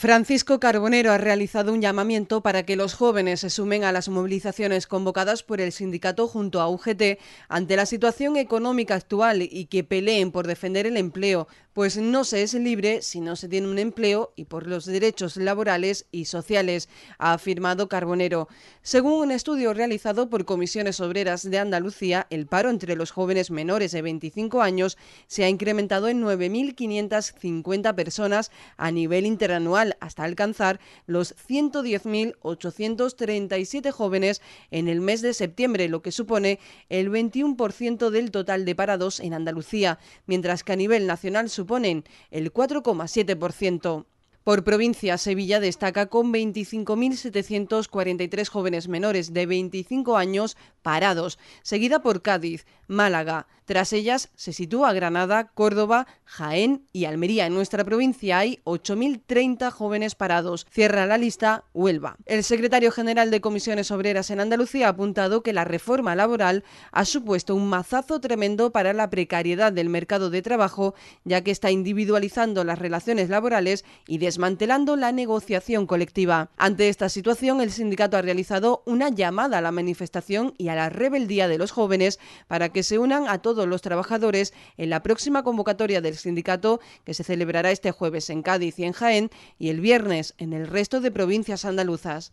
Francisco Carbonero ha realizado un llamamiento para que los jóvenes se sumen a las movilizaciones convocadas por el sindicato junto a UGT ante la situación económica actual y que peleen por defender el empleo, pues no se es libre si no se tiene un empleo y por los derechos laborales y sociales, ha afirmado Carbonero. Según un estudio realizado por comisiones obreras de Andalucía, el paro entre los jóvenes menores de 25 años se ha incrementado en 9.550 personas a nivel interanual hasta alcanzar los 110.837 jóvenes en el mes de septiembre, lo que supone el 21% del total de parados en Andalucía, mientras que a nivel nacional suponen el 4,7%. Por provincia, Sevilla destaca con 25.743 jóvenes menores de 25 años parados, seguida por Cádiz, Málaga, tras ellas se sitúa Granada, Córdoba, Jaén y Almería. En nuestra provincia hay 8.030 jóvenes parados. Cierra la lista Huelva. El secretario general de Comisiones Obreras en Andalucía ha apuntado que la reforma laboral ha supuesto un mazazo tremendo para la precariedad del mercado de trabajo, ya que está individualizando las relaciones laborales y desmantelando la negociación colectiva. Ante esta situación, el sindicato ha realizado una llamada a la manifestación y a la rebeldía de los jóvenes para que se unan a todos los trabajadores en la próxima convocatoria del sindicato que se celebrará este jueves en Cádiz y en Jaén y el viernes en el resto de provincias andaluzas.